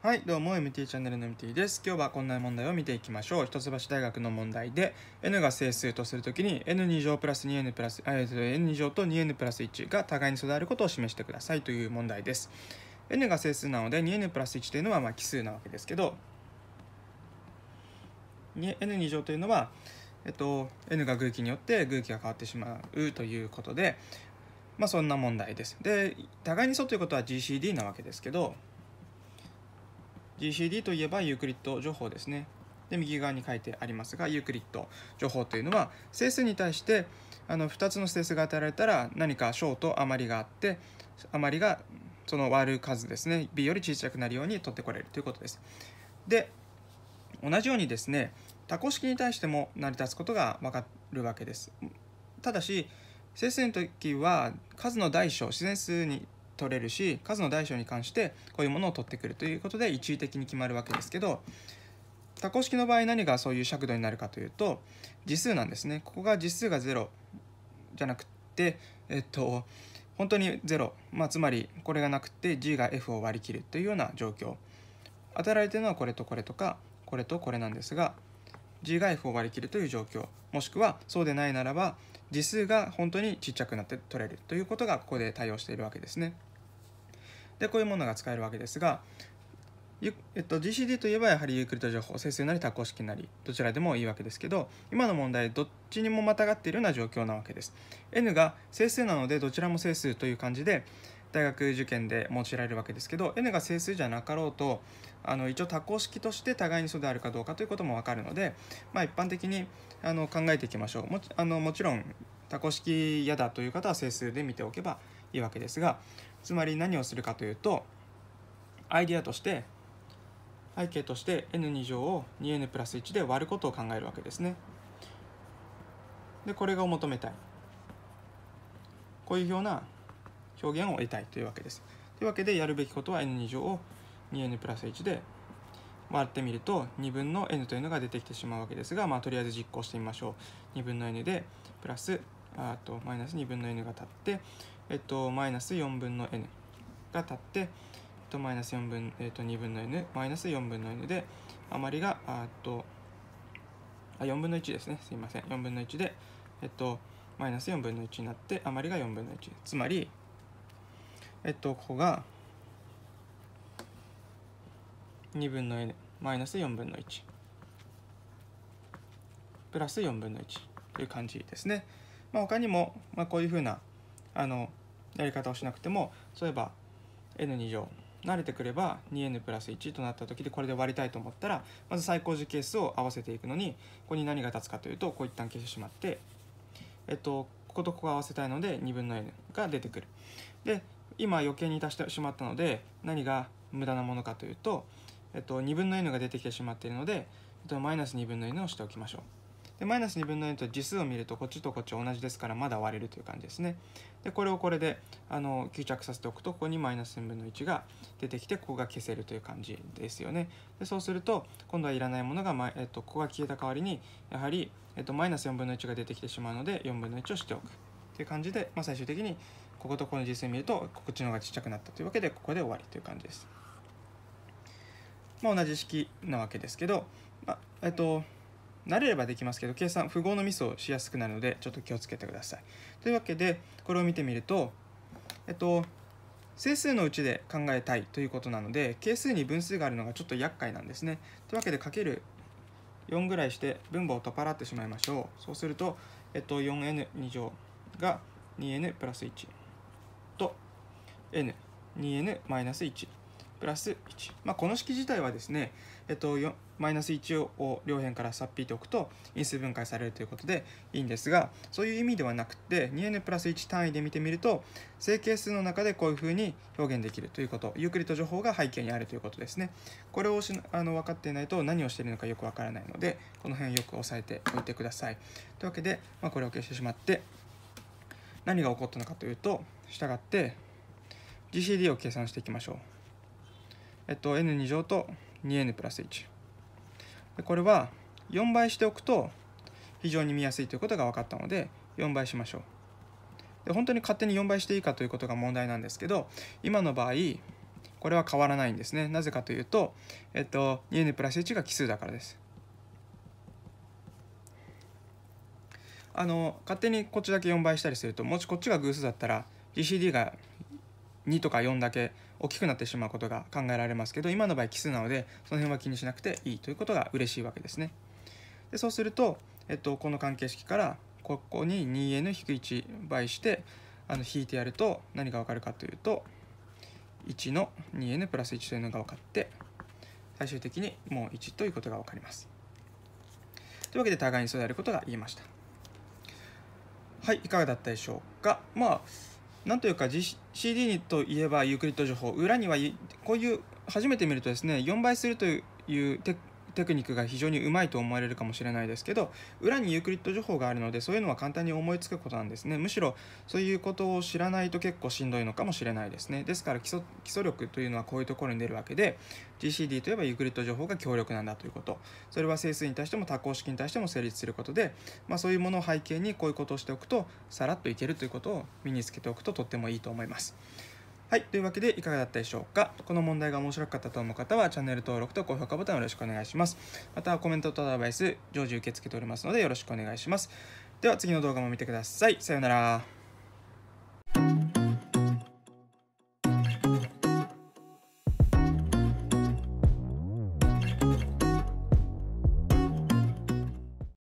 はいどうも MT チャンネルの MT です今日はこんな問題を見ていきましょう一橋大学の問題で n が整数とするときに n2 乗プラス 2n プラスあ n2 乗と 2n プラス1が互いにであることを示してくださいという問題です n が整数なので 2n プラス1というのはまあ奇数なわけですけど n2 乗というのはえっと n が偶気によって偶気が変わってしまうということでまあそんな問題ですで互いに素ということは GCD なわけですけど GCD といえばユークリッド情報ですね。で右側に書いてありますがユークリッド情報というのは整数に対してあの2つの整数が与えられたら何か小と余りがあって余りがその割る数ですね b より小さくなるように取ってこれるということです。で同じようにですね多項式に対しても成り立つことが分かるわけです。ただし整数の時は数の大小自然数に取れるし数の大小に関してこういうものを取ってくるということで一時的に決まるわけですけど多項式の場合何がそういう尺度になるかというと次数なんですねここが次数が0じゃなくてえっと本当に0、まあ、つまりこれがなくて G が F を割り切るというような状況与えられてるのはこれとこれとかこれとこれなんですが G が F を割り切るという状況もしくはそうでないならば次数が本当にちっちゃくなって取れるということがここで対応しているわけですね。でこういうものが使えるわけですが、えっと、GCD といえばやはりユークリッド情報整数なり多項式なりどちらでもいいわけですけど今の問題どっちにもまたがっているような状況なわけです N が整数なのでどちらも整数という感じで大学受験で用いられるわけですけど N が整数じゃなかろうとあの一応多項式として互いにそうであるかどうかということも分かるので、まあ、一般的にあの考えていきましょうもちあのもちろん多項式嫌だという方は整数で見ておけばいいわけですがつまり何をするかというとアイディアとして背景として n2 乗を 2n プラス1で割ることを考えるわけですね。でこれが求めたいこういうような表現を得たいというわけです。というわけでやるべきことは n2 乗を 2n プラス1で割ってみると2分の n というのが出てきてしまうわけですが、まあ、とりあえず実行してみましょう。2分の n でプラスあとマイナス2分の n が立って、えっと、マイナス4分の n が立って、えっと、マイナス4分、えっと、2分の n マイナス4分の n で余りがあとあ4分の1ですねすいません4分の1で、えっと、マイナス4分の1になって余りが4分の1つまり、えっと、ここが2分の n マイナス4分の1プラス4分の1という感じですね。まあ、他にも、まあ、こういうふうなあのやり方をしなくてもそういえば n2 乗慣れてくれば 2n プラス1となった時でこれで割りたいと思ったらまず最高時係数を合わせていくのにここに何が立つかというとこう一旦消してしまって、えっと、こことここ合わせたいので2分の n が出てくる。で今余計に足してしまったので何が無駄なものかというと、えっと、2分の n が出てきてしまっているので、えっと、マイナス2分の n をしておきましょう。でマイナス2分の4と次数を見るとこっちとこっち同じですからまだ割れるという感じですねでこれをこれであの吸着させておくとここにマイナス4分の1が出てきてここが消せるという感じですよねでそうすると今度はいらないものが、まえっと、ここが消えた代わりにやはり、えっと、マイナス4分の1が出てきてしまうので4分の1をしておくという感じで、まあ、最終的にこことこの次数を見るとこっちの方がちっちゃくなったというわけでここで終わりという感じです。まあ、同じ式なわけですけど、まあえっと慣れればできますけど計算符号のミスをしやすくなるのでちょっと気をつけてください。というわけでこれを見てみると、えっと、整数のうちで考えたいということなので係数に分数があるのがちょっと厄介なんですね。というわけでかける4ぐらいして分母を取っ払ってしまいましょう。そうすると、えっと、4n2 乗が 2n プラス1と n2n マイナス1。プラス1、まあ、この式自体はですね、えっと、マイナス1を両辺からさっぴいておくと因数分解されるということでいいんですがそういう意味ではなくて 2n プラス1単位で見てみると整形数の中でこういうふうに表現できるということゆっくりと情報が背景にあるということですねこれをあの分かっていないと何をしているのかよく分からないのでこの辺よく押さえておいてくださいというわけで、まあ、これを消してしまって何が起こったのかというと従って GCD を計算していきましょうえっと、n 乗と 2n プラス1でこれは4倍しておくと非常に見やすいということが分かったので4倍しましょうで本当に勝手に4倍していいかということが問題なんですけど今の場合これは変わらないんですねなぜかというと、えっと、2n プラス1が奇数だからですあの勝手にこっちだけ4倍したりするともしこっちが偶数だったら GCD が2とか4だけ大きくなってしまうことが考えられますけど今の場合奇数なのでその辺は気にしなくていいということが嬉しいわけですね。でそうすると、えっと、この関係式からここに 2n-1 倍してあの引いてやると何が分かるかというと1の 2n プラス1というのが分かって最終的にもう1ということが分かります。というわけで互いにそうやることが言えました。はい、いかがだったでしょうか。まあなんというか、CD といえばユークリッド情報裏にはこういう初めて見るとですね4倍するというテテクニックが非常にうまいと思われるかもしれないですけど裏にユークリッド情報があるのでそういうのは簡単に思いつくことなんですねむしろそういうことを知らないと結構しんどいのかもしれないですねですから基礎基礎力というのはこういうところに出るわけで GCD といえばユークリッド情報が強力なんだということそれは整数に対しても多項式に対しても成立することで、まあ、そういうものを背景にこういうことをしておくとさらっといけるということを身につけておくととってもいいと思います。はい。というわけで、いかがだったでしょうかこの問題が面白かったと思う方は、チャンネル登録と高評価ボタンよろしくお願いします。また、コメントとアドバイス、常時受け付けておりますので、よろしくお願いします。では、次の動画も見てください。さようなら。